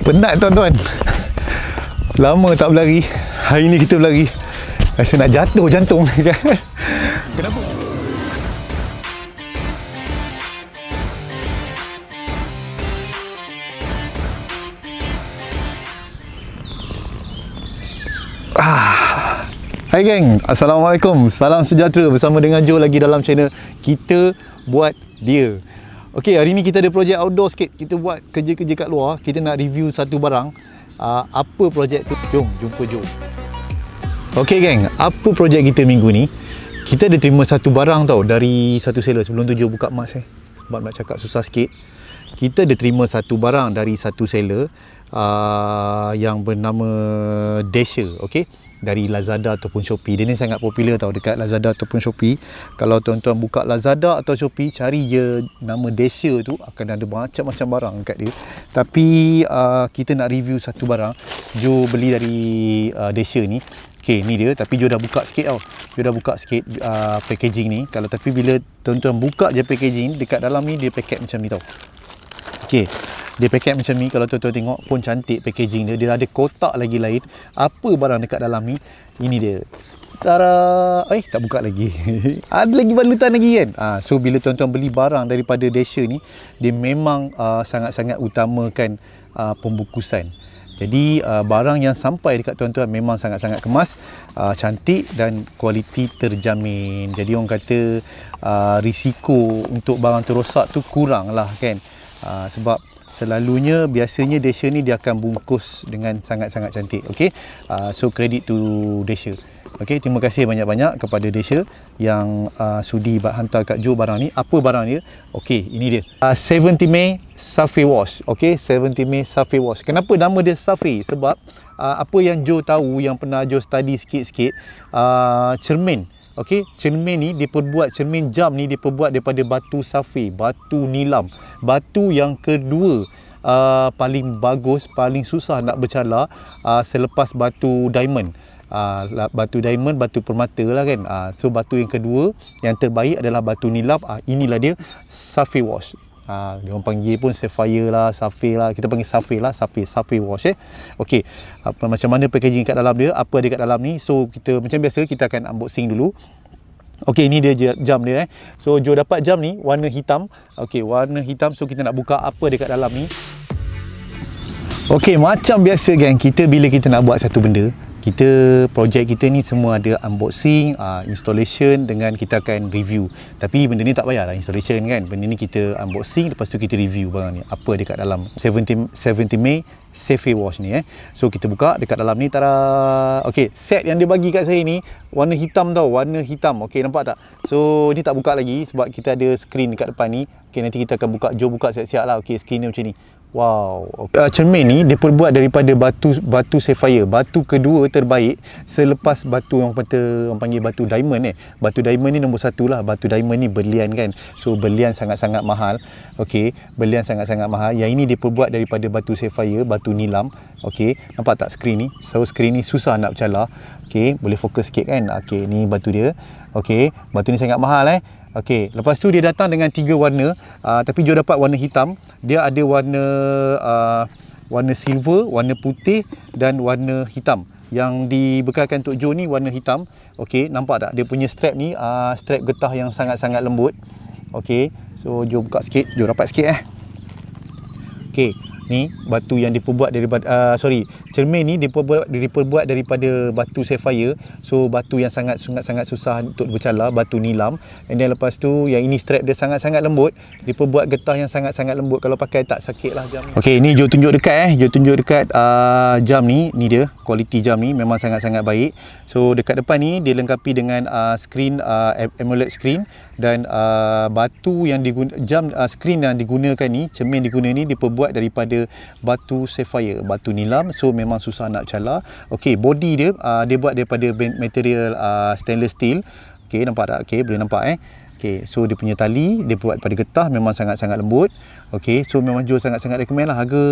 Penat tuan-tuan Lama tak berlari Hari ni kita berlari Rasa nak jatuh jantung Kenapa? Ah. Hai geng, Assalamualaikum Salam sejahtera bersama dengan Joe lagi dalam channel Kita Buat Dia Okey, hari ni kita ada projek outdoor sikit. Kita buat kerja-kerja kat luar. Kita nak review satu barang. Uh, apa projek tu? Jom, jumpa Jo. Okey, geng. Apa projek kita minggu ni? Kita ada terima satu barang tau dari satu seller sebelum tu Jo buka mask eh. Sebab nak cakap susah sikit. Kita ada terima satu barang dari satu seller uh, yang bernama Dasher. Okey dari Lazada ataupun Shopee. Dia ni sangat popular tau dekat Lazada ataupun Shopee. Kalau tuan-tuan buka Lazada atau Shopee, cari je nama Desia tu akan ada macam-macam barang kat dia. Tapi uh, kita nak review satu barang. Jo beli dari uh, Desia ni. Okay, ni dia. Tapi Jo dah buka sikit tau. Jo dah buka sikit uh, packaging ni. Kalau tapi bila tuan-tuan buka je packaging, dekat dalam ni dia paket macam ni tau. Okay. Dia paket macam ni kalau tuan-tuan tengok pun cantik packaging dia. Dia ada kotak lagi lain. Apa barang dekat dalam ni? Ini dia. Tara, eh tak buka lagi. ada lagi balutan lagi kan? Ah, so bila tuan-tuan beli barang daripada Desha ni, dia memang ah, sangat-sangat uh, utamakan uh, pembukusan. Jadi uh, barang yang sampai dekat tuan-tuan memang sangat-sangat kemas, uh, cantik dan kualiti terjamin. Jadi orang kata uh, risiko untuk barang tu kurang lah kan. Uh, sebab selalunya biasanya Desha ni dia akan bungkus dengan sangat-sangat cantik okey uh, so credit to Desha okey terima kasih banyak-banyak kepada Desha yang uh, sudi hantar kat Joe barang ni apa barang dia okey ini dia uh, ah, 70 May Safi Wash okey 70 May Safi Wash kenapa nama dia Safi sebab uh, apa yang Jo tahu yang pernah Jo study sikit-sikit uh, cermin Okey, cermin ni diperbuat cermin jam ni diperbuat daripada batu safir, batu nilam. Batu yang kedua uh, paling bagus, paling susah nak bercala uh, selepas batu diamond. Uh, batu diamond batu permata lah kan uh, so batu yang kedua yang terbaik adalah batu nilam uh, inilah dia safir wash Ha, dia orang panggil pun sapphire lah, sapphire lah. Kita panggil sapphire lah, sapphire, sapphire wash eh. Okey. Apa macam mana packaging kat dalam dia? Apa ada kat dalam ni? So kita macam biasa kita akan unboxing dulu. Okey, ini dia jam dia eh. So Joe dapat jam ni warna hitam. Okey, warna hitam. So kita nak buka apa ada kat dalam ni. Okey, macam biasa geng, kita bila kita nak buat satu benda, kita projek kita ni semua ada unboxing, uh, installation dengan kita akan review. Tapi benda ni tak payahlah installation kan. Benda ni kita unboxing lepas tu kita review barang ni. Apa dekat dalam 17 17 Mei Safe Wash ni eh. So kita buka dekat dalam ni tara. Okey, set yang dia bagi kat saya ni warna hitam tau, warna hitam. Okey, nampak tak? So ni tak buka lagi sebab kita ada screen dekat depan ni. Okey, nanti kita akan buka. Jom buka siap-siap lah. Okey, screen dia macam ni. Wow. Okay. Uh, cermin ni diperbuat daripada batu batu sapphire, batu kedua terbaik selepas batu yang kata orang panggil batu diamond eh. Batu diamond ni nombor satu lah. Batu diamond ni berlian kan. So berlian sangat-sangat mahal. Okey, berlian sangat-sangat mahal. Yang ini diperbuat daripada batu sapphire, batu nilam. Okey, nampak tak skrin ni? So skrin ni susah nak celah. Okey, boleh fokus sikit kan? Okey, ni batu dia. Okey, batu ni sangat mahal eh. Okey, lepas tu dia datang dengan tiga warna, uh, tapi Joe dapat warna hitam. Dia ada warna uh, warna silver, warna putih dan warna hitam. Yang dibekalkan untuk Joe ni warna hitam. Okey, nampak tak? Dia punya strap ni uh, strap getah yang sangat-sangat lembut. Okey, so Joe buka sikit, Joe rapat sikit eh. Okey ni batu yang diperbuat daripada uh, sorry cermin ni diperbuat diperbuat daripada batu sapphire so batu yang sangat sangat sangat susah untuk bercala batu nilam and then lepas tu yang ini strap dia sangat sangat lembut diperbuat getah yang sangat sangat lembut kalau pakai tak sakit lah jam ni okey ni jom tunjuk dekat eh jom tunjuk dekat uh, jam ni ni dia kualiti jam ni memang sangat sangat baik so dekat depan ni dia lengkapi dengan uh, screen uh, AMOLED screen dan uh, batu yang diguna, jam uh, screen yang digunakan ni cermin digunakan ni diperbuat daripada batu sapphire batu nilam so memang susah nak cala okey body dia uh, dia buat daripada material uh, stainless steel okey nampak tak okey boleh nampak eh Okay, so dia punya tali dia buat daripada getah memang sangat-sangat lembut. Okay, so memang jual sangat-sangat recommend lah harga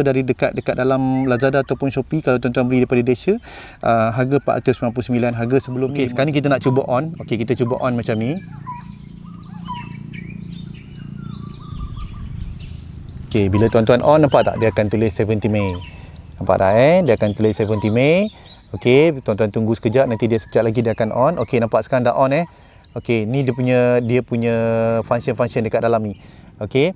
dari dekat-dekat dalam Lazada ataupun Shopee kalau tuan-tuan beli daripada Desha uh, ah, harga 499 harga sebelum okay, ni. Okay, sekarang ni kita nak cuba on. Okay, kita cuba on macam ni. Okey, bila tuan-tuan on nampak tak dia akan tulis 70 Mei. Nampak tak eh? Dia akan tulis 70 Mei. Okey, tuan-tuan tunggu sekejap nanti dia sekejap lagi dia akan on. Okey, nampak sekarang dah on eh. Okey, ni dia punya dia punya function-function dekat dalam ni. Okey.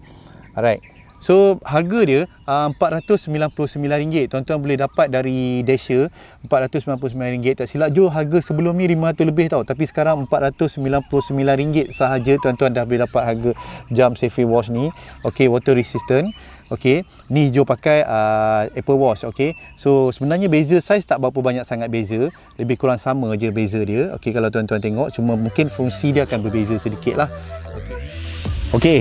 Alright. So harga dia ah, RM499 uh, Tuan-tuan boleh dapat dari Dasha RM499 Tak silap Jo harga sebelum ni RM500 lebih tau Tapi sekarang RM499 sahaja Tuan-tuan dah boleh dapat harga jam safety watch ni Okay water resistant Okay Ni Jo pakai uh, Apple watch Okay So sebenarnya beza size tak berapa banyak sangat beza Lebih kurang sama je beza dia Okay kalau tuan-tuan tengok Cuma mungkin fungsi dia akan berbeza sedikit lah Okay, okay.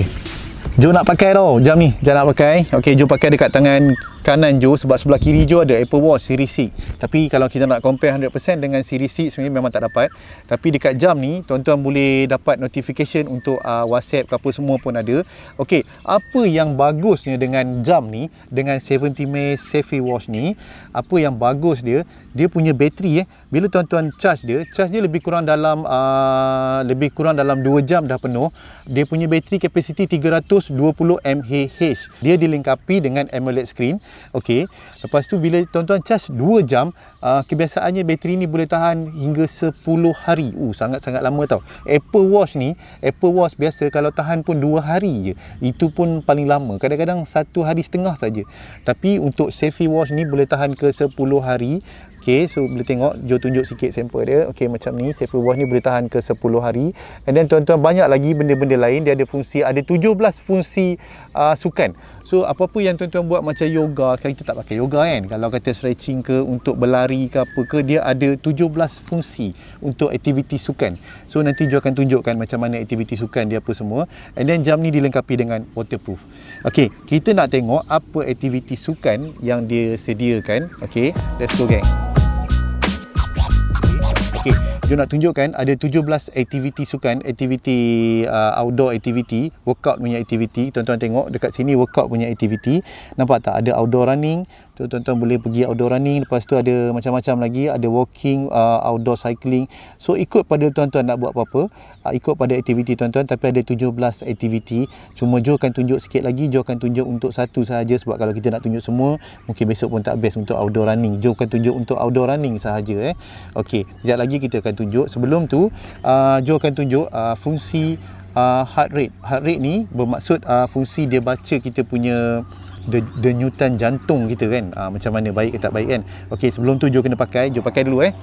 Jom nak pakai tau jam ni Jom nak pakai Okay Jom pakai dekat tangan kanan Jo sebab sebelah kiri Jo ada Apple Watch Series 6 tapi kalau kita nak compare 100% dengan Series 6 sebenarnya memang tak dapat tapi dekat jam ni tuan-tuan boleh dapat notification untuk uh, WhatsApp ke apa semua pun ada Okey, apa yang bagusnya dengan jam ni dengan 70 May Safety Watch ni apa yang bagus dia dia punya bateri eh bila tuan-tuan charge dia charge dia lebih kurang dalam uh, lebih kurang dalam 2 jam dah penuh dia punya bateri capacity 320 mAh dia dilengkapi dengan AMOLED screen Okey, lepas tu bila tuan-tuan charge 2 jam, uh, kebiasaannya bateri ni boleh tahan hingga 10 hari. Uh, sangat-sangat lama tau. Apple Watch ni, Apple Watch biasa kalau tahan pun 2 hari je. Itu pun paling lama. Kadang-kadang 1 hari setengah saja. Tapi untuk Safety Watch ni boleh tahan ke 10 hari okay, so boleh tengok Joe tunjuk sikit sampel dia okay, macam ni sefer buah ni boleh tahan ke 10 hari and then tuan-tuan banyak lagi benda-benda lain dia ada fungsi ada 17 fungsi uh, sukan so apa-apa yang tuan-tuan buat macam yoga kan kita tak pakai yoga kan kalau kata stretching ke untuk berlari ke apa ke dia ada 17 fungsi untuk aktiviti sukan so nanti Joe akan tunjukkan macam mana aktiviti sukan dia apa semua and then jam ni dilengkapi dengan waterproof Okay, kita nak tengok apa aktiviti sukan yang dia sediakan Okay, let's go gang okay. Okey, dia nak tunjukkan ada 17 aktiviti sukan, aktiviti uh, outdoor activity, workout punya aktiviti. Tuan-tuan tengok dekat sini workout punya aktiviti. Nampak tak ada outdoor running, tuan-tuan boleh pergi outdoor running lepas tu ada macam-macam lagi ada walking uh, outdoor cycling so ikut pada tuan-tuan nak buat apa-apa uh, ikut pada aktiviti tuan-tuan tapi ada 17 aktiviti cuma Joe akan tunjuk sikit lagi Joe akan tunjuk untuk satu sahaja sebab kalau kita nak tunjuk semua mungkin besok pun tak best untuk outdoor running Joe akan tunjuk untuk outdoor running sahaja eh ok sekejap lagi kita akan tunjuk sebelum tu uh, Joe akan tunjuk uh, fungsi uh, heart rate heart rate ni bermaksud uh, fungsi dia baca kita punya the, the nyutan jantung kita kan ha, macam mana baik ke tak baik kan ok sebelum tu Joe kena pakai Joe pakai dulu eh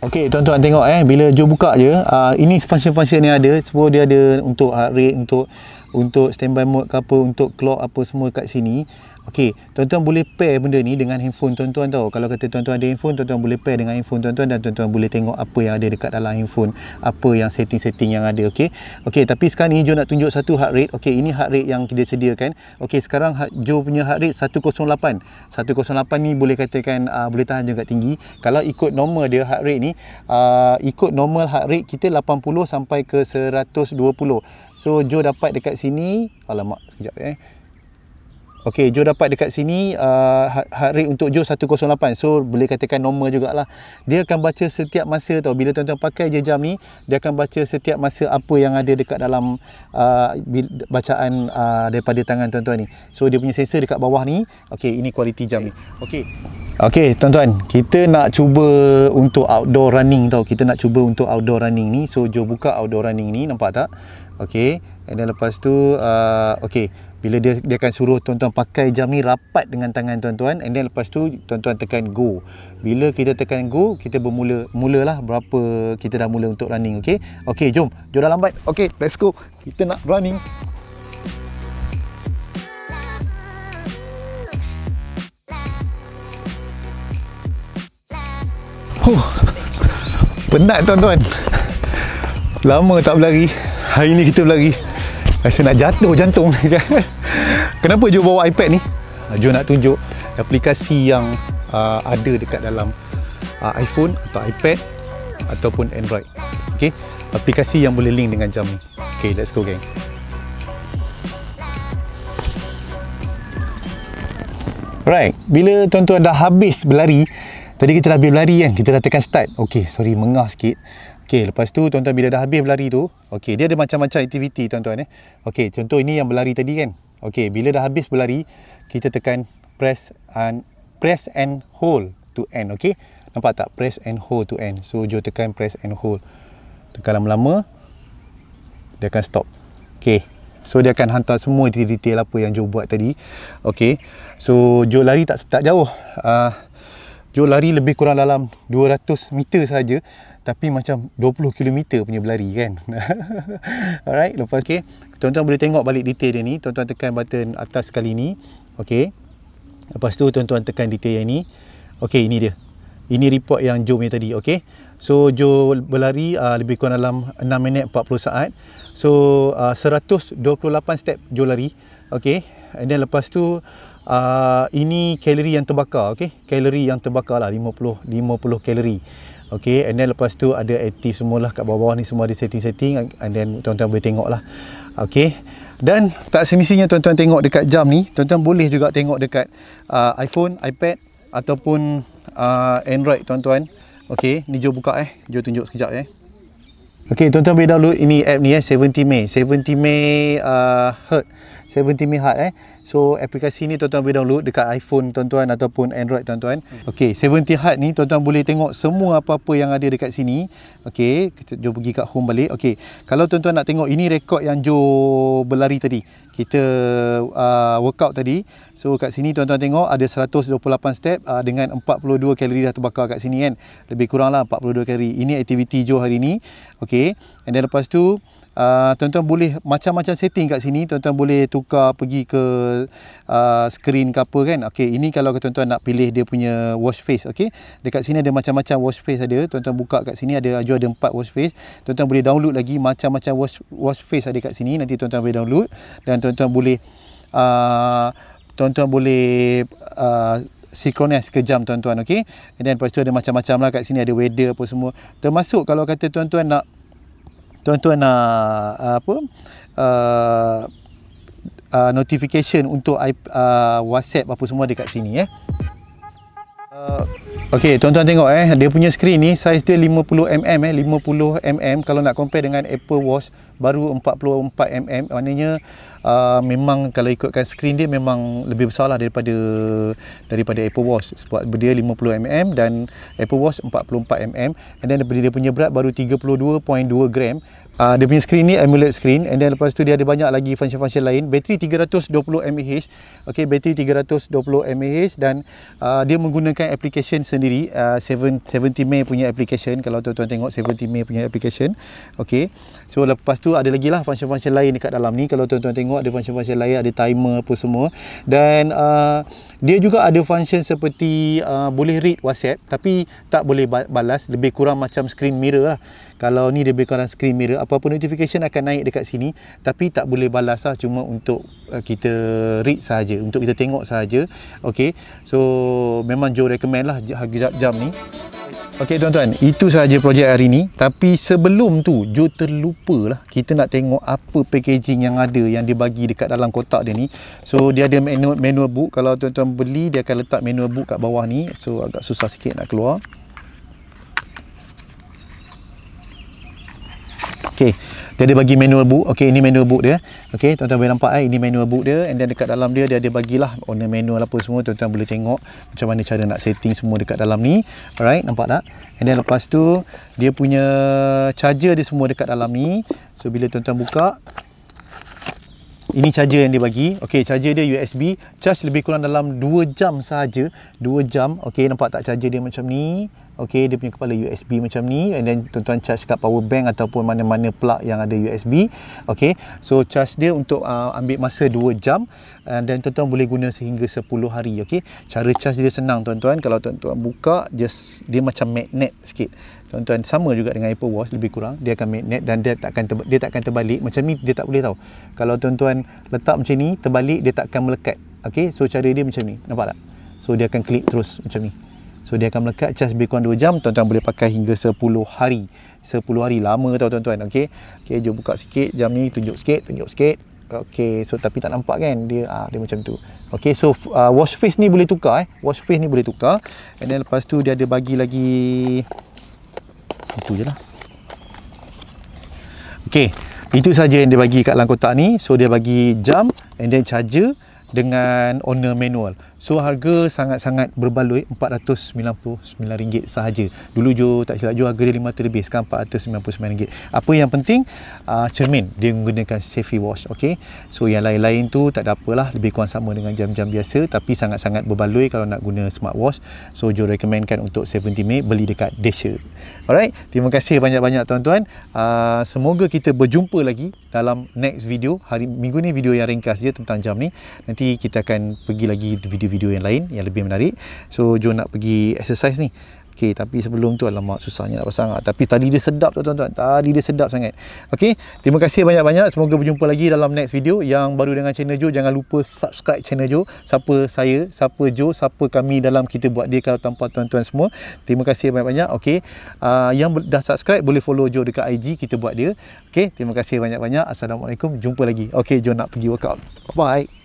ok tuan-tuan tengok eh bila Joe buka je uh, ini function-function ni ada semua dia ada untuk heart rate untuk untuk standby mode ke apa untuk clock apa semua kat sini Okey, tuan-tuan boleh pair benda ni dengan handphone tuan-tuan tau. Kalau kata tuan-tuan ada handphone, tuan-tuan boleh pair dengan handphone tuan-tuan dan tuan-tuan boleh tengok apa yang ada dekat dalam handphone, apa yang setting-setting yang ada, okey. Okey, tapi sekarang ni Jo nak tunjuk satu heart rate. Okey, ini heart rate yang kita sediakan. Okey, sekarang Jo punya heart rate 108. 108 ni boleh katakan uh, boleh tahan juga tinggi. Kalau ikut normal dia heart rate ni, uh, ikut normal heart rate kita 80 sampai ke 120. So Jo dapat dekat sini. Alamak, sekejap eh. Okey, Joe dapat dekat sini uh, heart ha, rate untuk Joe 108. So boleh katakan normal jugalah. Dia akan baca setiap masa tau. Bila tuan-tuan pakai je jam ni, dia akan baca setiap masa apa yang ada dekat dalam uh, bacaan uh, daripada tangan tuan-tuan ni. So dia punya sensor dekat bawah ni. Okey, ini kualiti jam ni. Okey. Okey, tuan-tuan, kita nak cuba untuk outdoor running tau. Kita nak cuba untuk outdoor running ni. So Joe buka outdoor running ni, nampak tak? Okey. Dan lepas tu uh, okey bila dia dia akan suruh tuan-tuan pakai jam ni rapat dengan tangan tuan-tuan and then lepas tu tuan-tuan tekan go bila kita tekan go kita bermula mulalah berapa kita dah mula untuk running okey okey jom jom dah lambat okey let's go kita nak running huh. penat tuan-tuan lama tak berlari hari ni kita berlari rasa nak jatuh jantung kenapa Jo bawa iPad ni ah, Jo nak tunjuk aplikasi yang uh, ada dekat dalam uh, iPhone atau iPad ataupun Android ok aplikasi yang boleh link dengan jam ni ok let's go gang Alright, bila tuan-tuan dah habis berlari, tadi kita dah habis berlari kan, kita dah tekan start. Okay, sorry, mengah sikit. Okey, lepas tu tuan-tuan bila dah habis berlari tu, okey, dia ada macam-macam aktiviti tuan-tuan eh. Okey, contoh ini yang berlari tadi kan. Okey, bila dah habis berlari, kita tekan press and press and hold to end, okey. Nampak tak? Press and hold to end. So, jom tekan press and hold. Tekan lama-lama, dia akan stop. Okey. So, dia akan hantar semua detail-detail apa yang Joe buat tadi. Okey. So, Joe lari tak, tak jauh. Uh, Joe lari lebih kurang dalam 200 meter saja tapi macam 20 km punya berlari kan. Alright, lepas okey. Tuan-tuan boleh tengok balik detail dia ni. Tuan-tuan tekan button atas kali ni. Okey. Lepas tu tuan-tuan tekan detail yang ni. Okey, ini dia. Ini report yang Joe punya tadi. Okey. So Joe berlari uh, lebih kurang dalam 6 minit 40 saat. So ah, uh, 128 step Joe lari. Okey. And then lepas tu uh, ini kalori yang terbakar, okay? Kalori yang terbakar lah 50 50 kalori. Okay, and then lepas tu ada active semua lah kat bawah-bawah ni semua ada setting-setting and then tuan-tuan boleh tengok lah. Okay, dan tak semisinya tuan-tuan tengok dekat jam ni, tuan-tuan boleh juga tengok dekat uh, iPhone, iPad ataupun uh, Android tuan-tuan. Okay, ni Joe buka eh, Joe tunjuk sekejap eh. Okay, tuan-tuan boleh download ini app ni eh 70 May, 70 May uh Hurt, 70 May Heart eh. So aplikasi ni tuan-tuan boleh download dekat iPhone tuan-tuan ataupun Android tuan-tuan. Okey, 70 Heart ni tuan-tuan boleh tengok semua apa-apa yang ada dekat sini. Okay, kita jom pergi kat home balik. Okay, Kalau tuan-tuan nak tengok ini rekod yang Joe berlari tadi kita uh, workout tadi. So kat sini tuan-tuan tengok ada 128 step uh, dengan 42 kalori dah terbakar kat sini kan. Lebih kuranglah 42 kalori. Ini aktiviti Joe hari ni. Okay. And then lepas tu Ah, tuan-tuan boleh macam-macam setting kat sini tuan-tuan boleh tukar pergi ke uh, screen ke apa kan okey ini kalau tuan-tuan nak pilih dia punya wash face okey dekat sini ada macam-macam wash face ada tuan-tuan buka kat sini ada ajo ada empat wash face tuan-tuan boleh download lagi macam-macam wash wash face ada kat sini nanti tuan-tuan boleh download dan tuan-tuan boleh uh, tuan-tuan boleh uh, sikronis jam tuan-tuan okey and then lepas tu ada macam-macam lah kat sini ada weather apa semua termasuk kalau kata tuan-tuan nak tuan-tuan uh, apa uh, uh, notification untuk uh, WhatsApp apa semua dekat sini eh. Uh, ok tuan-tuan tengok eh dia punya skrin ni saiz dia 50mm eh 50mm kalau nak compare dengan Apple Watch baru 44mm maknanya uh, memang kalau ikutkan skrin dia memang lebih besar lah daripada daripada Apple Watch sebab dia 50mm dan Apple Watch 44mm and then dia punya berat baru 32.2 gram uh, dia punya screen ni AMOLED screen and then lepas tu dia ada banyak lagi fungsi-fungsi lain bateri 320 mAh okey bateri 320 mAh dan uh, dia menggunakan application sendiri uh, 70 May punya application kalau tuan-tuan tengok 70 May punya application okey so lepas tu ada lagi lah fungsi-fungsi lain dekat dalam ni kalau tuan-tuan tengok ada fungsi-fungsi lain ada timer apa semua dan uh, dia juga ada fungsi seperti uh, boleh read WhatsApp tapi tak boleh balas lebih kurang macam screen mirror lah kalau ni lebih kurang screen mirror apa-apa notification akan naik dekat sini tapi tak boleh balas lah cuma untuk uh, kita read saja untuk kita tengok saja okey so memang Joe recommend lah jam, jam ni Okey tuan-tuan, itu saja projek hari ini. Tapi sebelum tu, Joe terlupa lah kita nak tengok apa packaging yang ada yang dia bagi dekat dalam kotak dia ni. So dia ada manual, manual book. Kalau tuan-tuan beli, dia akan letak manual book kat bawah ni. So agak susah sikit nak keluar. Okay, Dia ada bagi manual book. Okay, ini manual book dia. Okay, tuan-tuan boleh nampak eh ini manual book dia and then dekat dalam dia dia ada bagilah owner manual apa semua. Tuan-tuan boleh tengok macam mana cara nak setting semua dekat dalam ni. Alright, nampak tak? And then lepas tu dia punya charger dia semua dekat dalam ni. So bila tuan-tuan buka ini charger yang dia bagi. Okay, charger dia USB, charge lebih kurang dalam 2 jam saja. 2 jam. Okay, nampak tak charger dia macam ni? Okey, dia punya kepala USB macam ni and then tuan-tuan charge kat power bank ataupun mana-mana plug yang ada USB. Okey. So charge dia untuk uh, ambil masa 2 jam and uh, tuan-tuan boleh guna sehingga 10 hari. Okey. Cara charge dia senang tuan-tuan. Kalau tuan-tuan buka just dia macam magnet sikit. Tuan-tuan sama juga dengan Apple Watch lebih kurang dia akan magnet dan dia takkan ter- dia takkan terbalik macam ni dia tak boleh tahu. Kalau tuan-tuan letak macam ni terbalik dia takkan melekat. Okey. So cara dia macam ni. Nampak tak? So dia akan klik terus macam ni. So dia akan melekat charge lebih kurang 2 jam Tuan-tuan boleh pakai hingga 10 hari 10 hari lama tau tuan-tuan okay. okay jom buka sikit jam ni tunjuk sikit Tunjuk sikit Okay so tapi tak nampak kan Dia ah, dia macam tu Okay so uh, wash face ni boleh tukar eh Wash face ni boleh tukar And then lepas tu dia ada bagi lagi Itu je lah Okay itu saja yang dia bagi kat dalam kotak ni. So dia bagi jam and then charger dengan owner manual. So harga sangat-sangat berbaloi RM499 sahaja. Dulu jo tak silap jo harga dia RM5 lebih sekarang RM499. Apa yang penting uh, cermin dia menggunakan safety wash, okay. So yang lain-lain tu tak ada apalah lebih kurang sama dengan jam-jam biasa tapi sangat-sangat berbaloi kalau nak guna smart wash. So jo recommendkan untuk 70 Mei beli dekat Desha. Alright, terima kasih banyak-banyak tuan-tuan. Uh, semoga kita berjumpa lagi dalam next video. Hari minggu ni video yang ringkas je tentang jam ni. Nanti kita akan pergi lagi video video-video yang lain yang lebih menarik. So jom nak pergi exercise ni. Okey, tapi sebelum tu alamak susahnya nak pasang ah, tapi tadi dia sedap tu tuan-tuan. Tadi dia sedap sangat. Okey, terima kasih banyak-banyak. Semoga berjumpa lagi dalam next video yang baru dengan channel Joe. Jangan lupa subscribe channel Joe. Siapa saya, siapa Joe, siapa kami dalam kita buat dia kalau tanpa tuan-tuan semua. Terima kasih banyak-banyak. Okey. Uh, ah, yang dah subscribe boleh follow Joe dekat IG kita buat dia. Okey, terima kasih banyak-banyak. Assalamualaikum. Jumpa lagi. Okey, Joe nak pergi workout. -bye.